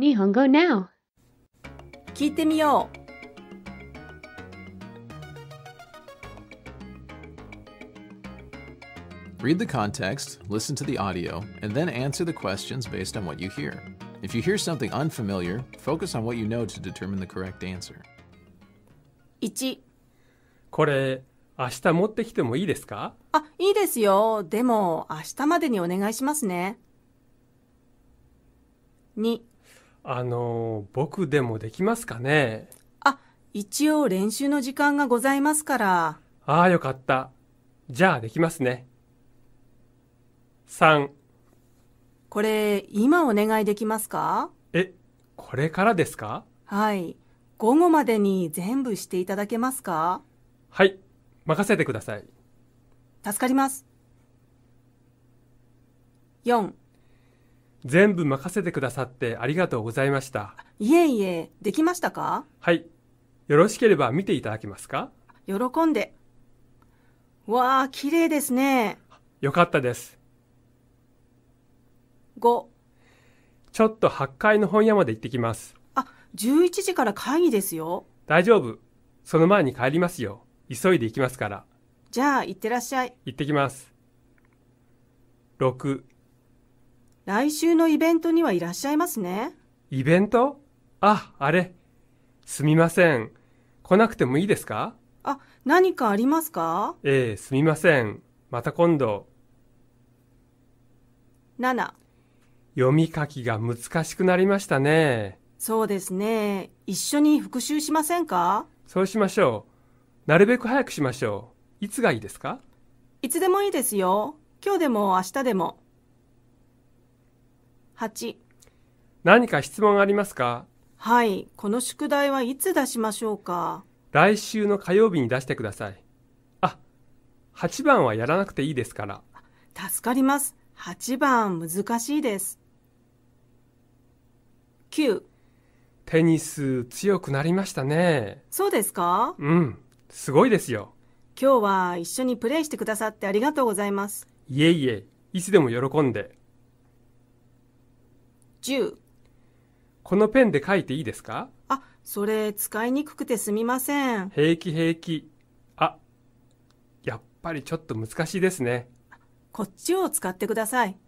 日本語 Now 聞いてみよう Read the context, listen to the audio, and then answer the questions based on what you hear. If you hear something unfamiliar, focus on what you know to determine the correct answer. 1これ明日持ってきてもいいですかあ、いいですよ。でも明日までにお願いしますね。2あの僕でもできますかねあ一応練習の時間がございますからああよかったじゃあできますね3これ今お願いできますかえこれからですかはい午後までに全部していただけますかはい任せてください助かります4全部任せてくださってありがとうございました。いえいえ、できましたかはい。よろしければ見ていただけますか喜んで。わあ、綺麗ですね。よかったです。5ちょっと8階の本屋まで行ってきます。あ、11時から会議ですよ。大丈夫。その前に帰りますよ。急いで行きますから。じゃあ、行ってらっしゃい。行ってきます。6来週のイベントにはいらっしゃいますね。イベントあ、あれ。すみません。来なくてもいいですかあ、何かありますかええー、すみません。また今度。7。読み書きが難しくなりましたね。そうですね。一緒に復習しませんかそうしましょう。なるべく早くしましょう。いつがいいですかいつでもいいですよ。今日でも明日でも。8何か質問ありますかはい、この宿題はいつ出しましょうか来週の火曜日に出してください。あ、8番はやらなくていいですから。助かります。8番難しいです。9テニス強くなりましたね。そうですかうん、すごいですよ。今日は一緒にプレイしてくださってありがとうございます。いえいえ、いつでも喜んで。10このペンで書いていいですかあそれ使いにくくてすみません平気平気あやっぱりちょっと難しいですねこっちを使ってください